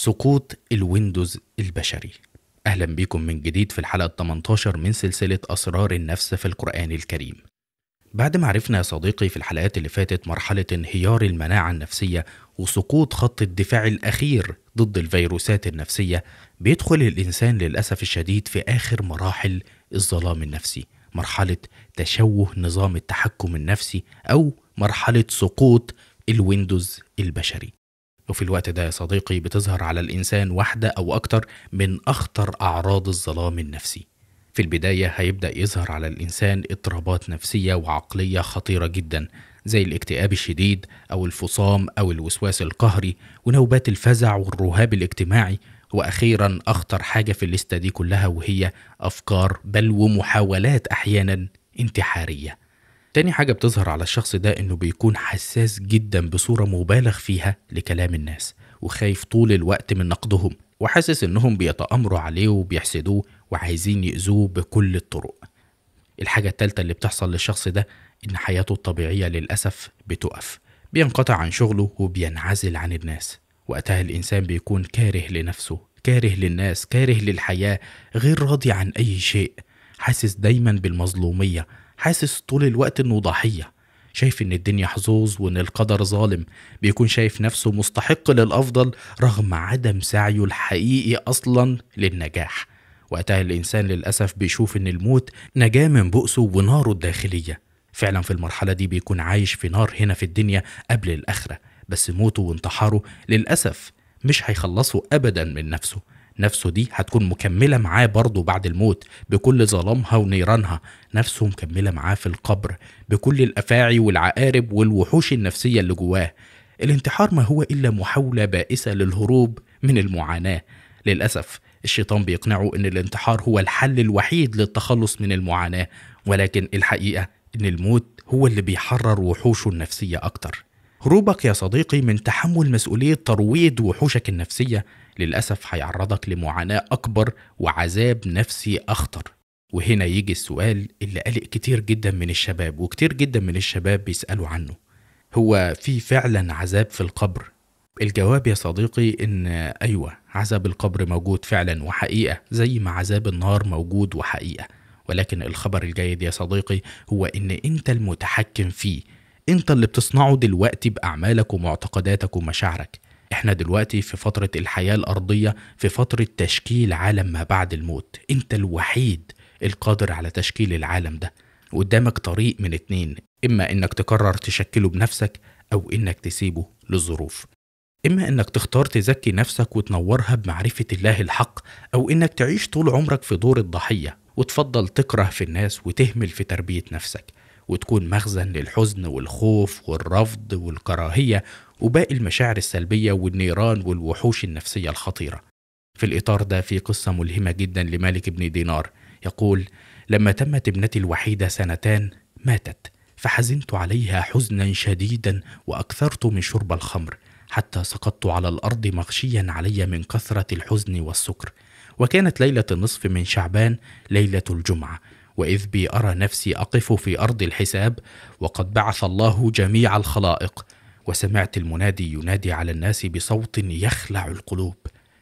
سقوط الويندوز البشري أهلا بكم من جديد في الحلقة 18 من سلسلة أسرار النفس في القرآن الكريم بعد ما عرفنا يا صديقي في الحلقات اللي فاتت مرحلة انهيار المناعة النفسية وسقوط خط الدفاع الأخير ضد الفيروسات النفسية بيدخل الإنسان للأسف الشديد في آخر مراحل الظلام النفسي مرحلة تشوه نظام التحكم النفسي أو مرحلة سقوط الويندوز البشري وفي الوقت ده يا صديقي بتظهر على الإنسان واحدة أو أكتر من أخطر أعراض الظلام النفسي في البداية هيبدأ يظهر على الإنسان اضطرابات نفسية وعقلية خطيرة جدا زي الاكتئاب الشديد أو الفصام أو الوسواس القهري ونوبات الفزع والرهاب الاجتماعي وأخيرا أخطر حاجة في الليستة دي كلها وهي أفكار بل ومحاولات أحيانا انتحارية تاني حاجة بتظهر على الشخص ده إنه بيكون حساس جدا بصورة مبالغ فيها لكلام الناس وخايف طول الوقت من نقدهم وحاسس إنهم بيتآمروا عليه وبيحسدوه وعايزين يأذوه بكل الطرق الحاجة التالتة اللي بتحصل للشخص ده إن حياته الطبيعية للأسف بتقف بينقطع عن شغله وبينعزل عن الناس وقتها الإنسان بيكون كاره لنفسه كاره للناس كاره للحياة غير راضي عن أي شيء حاسس دايما بالمظلومية حاسس طول الوقت انه ضحيه شايف ان الدنيا حظوظ وان القدر ظالم بيكون شايف نفسه مستحق للافضل رغم عدم سعيه الحقيقي اصلا للنجاح وقتها الانسان للاسف بيشوف ان الموت نجاه من بؤسه وناره الداخليه فعلا في المرحله دي بيكون عايش في نار هنا في الدنيا قبل الاخره بس موته وانتحاره للاسف مش هيخلصه ابدا من نفسه نفسه دي هتكون مكملة معاه برضه بعد الموت بكل ظلامها ونيرانها نفسه مكملة معاه في القبر بكل الأفاعي والعقارب والوحوش النفسية اللي جواه الانتحار ما هو إلا محاولة بائسة للهروب من المعاناة للأسف الشيطان بيقنعه ان الانتحار هو الحل الوحيد للتخلص من المعاناه ولكن الحقيقه ان الموت هو اللي بيحرر وحوشه النفسيه اكتر هروبك يا صديقي من تحمل مسؤوليه ترويض وحوشك النفسيه للأسف هيعرضك لمعاناة أكبر وعذاب نفسي أخطر وهنا يجي السؤال اللي قلق كتير جدا من الشباب وكتير جدا من الشباب بيسألوا عنه هو في فعلا عذاب في القبر الجواب يا صديقي ان ايوه عذاب القبر موجود فعلا وحقيقه زي ما عذاب النار موجود وحقيقه ولكن الخبر الجيد يا صديقي هو ان انت المتحكم فيه انت اللي بتصنعه دلوقتي باعمالك ومعتقداتك ومشاعرك احنا دلوقتي في فترة الحياة الأرضية في فترة تشكيل عالم ما بعد الموت انت الوحيد القادر على تشكيل العالم ده وقدامك طريق من اتنين إما إنك تقرر تشكله بنفسك أو إنك تسيبه للظروف إما إنك تختار تزكي نفسك وتنورها بمعرفة الله الحق أو إنك تعيش طول عمرك في دور الضحية وتفضل تكره في الناس وتهمل في تربية نفسك وتكون مخزن للحزن والخوف والرفض والكراهية وباقي المشاعر السلبية والنيران والوحوش النفسية الخطيرة في الإطار ده في قصة ملهمة جدا لمالك بن دينار يقول لما تمت ابنتي الوحيدة سنتان ماتت فحزنت عليها حزنا شديدا وأكثرت من شرب الخمر حتى سقطت على الأرض مغشيا علي من كثرة الحزن والسكر وكانت ليلة النصف من شعبان ليلة الجمعة واذ بي ارى نفسي اقف في ارض الحساب وقد بعث الله جميع الخلائق وسمعت المنادي ينادي على الناس بصوت يخلع القلوب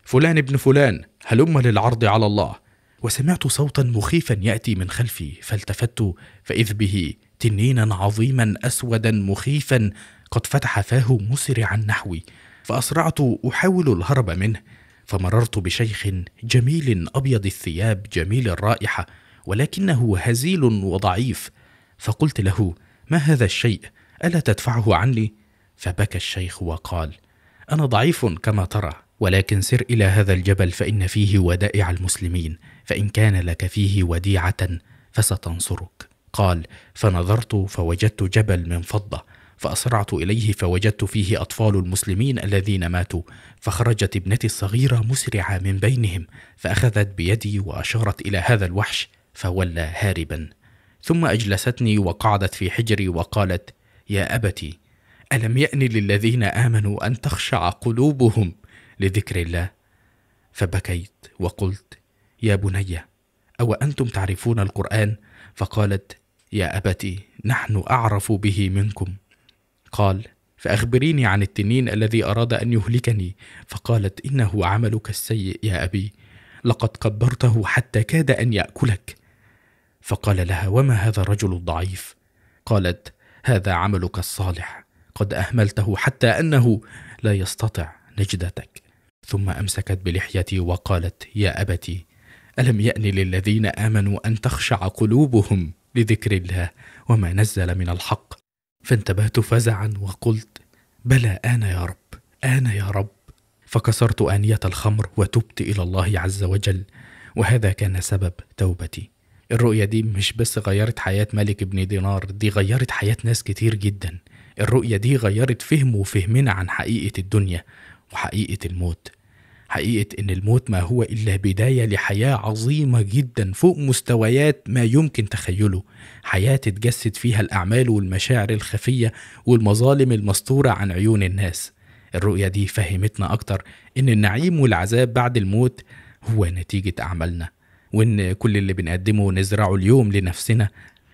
فلان ابن فلان هلم للعرض على الله وسمعت صوتا مخيفا ياتي من خلفي فالتفت فاذ به تنينا عظيما اسودا مخيفا قد فتح فاه مسرعا نحوي فاسرعت احاول الهرب منه فمررت بشيخ جميل ابيض الثياب جميل الرائحه ولكنه هزيل وضعيف فقلت له ما هذا الشيء الا تدفعه عني فبكى الشيخ وقال انا ضعيف كما ترى ولكن سر الى هذا الجبل فان فيه ودائع المسلمين فان كان لك فيه وديعه فستنصرك قال فنظرت فوجدت جبل من فضه فاسرعت اليه فوجدت فيه اطفال المسلمين الذين ماتوا فخرجت ابنتي الصغيره مسرعه من بينهم فاخذت بيدي واشارت الى هذا الوحش فولى هاربا ثم اجلستني وقعدت في حجري وقالت يا ابتي الم يان للذين امنوا ان تخشع قلوبهم لذكر الله فبكيت وقلت يا بني او انتم تعرفون القران فقالت يا ابتي نحن اعرف به منكم قال فاخبريني عن التنين الذي اراد ان يهلكني فقالت انه عملك السيء يا ابي لقد كبرته حتى كاد ان ياكلك فقال لها وما هذا الرجل الضعيف قالت هذا عملك الصالح قد اهملته حتى انه لا يستطع نجدتك ثم امسكت بلحيتي وقالت يا ابتي الم يان للذين امنوا ان تخشع قلوبهم لذكر الله وما نزل من الحق فانتبهت فزعا وقلت بلى انا يا رب انا يا رب فكسرت آنية الخمر وتبت إلى الله عز وجل وهذا كان سبب توبتي الرؤية دي مش بس غيرت حياة ملك ابن دينار دي غيرت حياة ناس كتير جدا الرؤية دي غيرت فهمه وفهمنا عن حقيقة الدنيا وحقيقة الموت حقيقة إن الموت ما هو إلا بداية لحياة عظيمة جدا فوق مستويات ما يمكن تخيله حياة تتجسد فيها الأعمال والمشاعر الخفية والمظالم المستورة عن عيون الناس الرؤية دي فهمتنا أكتر إن النعيم والعذاب بعد الموت هو نتيجة أعمالنا وان كل اللي بنقدمه ونزرعه اليوم لنفسنا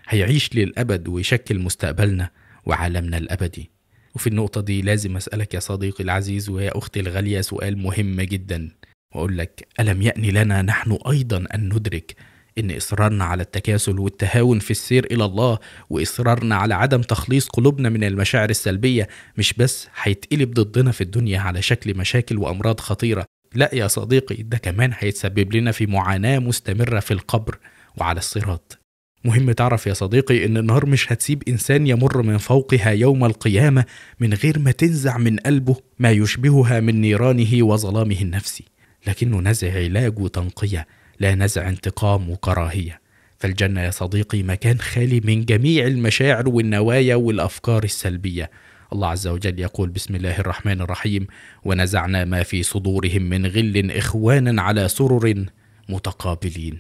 هيعيش للابد ويشكل مستقبلنا وعالمنا الابدي وفي النقطه دي لازم اسالك يا صديقي العزيز ويا اختي الغاليه سؤال مهم جدا واقول لك الم يأن لنا نحن ايضا ان ندرك ان اصرارنا على التكاسل والتهاون في السير الى الله واصرارنا على عدم تخليص قلوبنا من المشاعر السلبيه مش بس هيتقلب ضدنا في الدنيا على شكل مشاكل وامراض خطيره لا يا صديقي ده كمان هيتسبب لنا في معاناة مستمرة في القبر وعلى الصراط مهم تعرف يا صديقي ان النار مش هتسيب انسان يمر من فوقها يوم القيامة من غير ما تنزع من قلبه ما يشبهها من نيرانه وظلامه النفسي لكنه نزع علاج وتنقية لا نزع انتقام وكراهية فالجنة يا صديقي مكان خالي من جميع المشاعر والنوايا والأفكار السلبية الله عز وجل يقول بسم الله الرحمن الرحيم ونزعنا ما في صدورهم من غل إخوانا على سرر متقابلين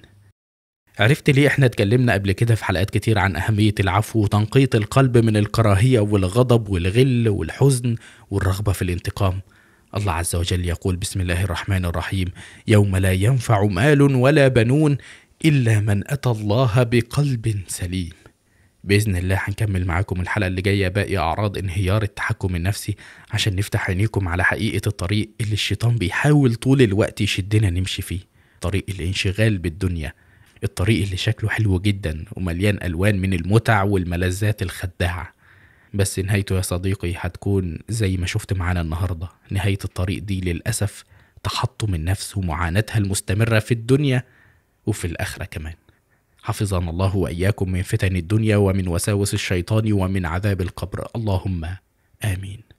عرفت ليه احنا اتكلمنا قبل كده في حلقات كتير عن أهمية العفو وتنقية القلب من الكراهية والغضب والغل والحزن والرغبة في الانتقام الله عز وجل يقول بسم الله الرحمن الرحيم يوم لا ينفع مال ولا بنون إلا من أتى الله بقلب سليم باذن الله هنكمل معاكم الحلقه اللي جايه باقي اعراض انهيار التحكم النفسي عشان نفتح عينيكم على حقيقه الطريق اللي الشيطان بيحاول طول الوقت يشدنا نمشي فيه طريق الانشغال بالدنيا الطريق اللي شكله حلو جدا ومليان الوان من المتع والملذات الخداعه بس نهايته يا صديقي هتكون زي ما شفت معانا النهارده نهايه الطريق دي للاسف تحطم النفس ومعاناتها المستمره في الدنيا وفي الاخره كمان حفظنا الله واياكم من فتن الدنيا ومن وساوس الشيطان ومن عذاب القبر اللهم امين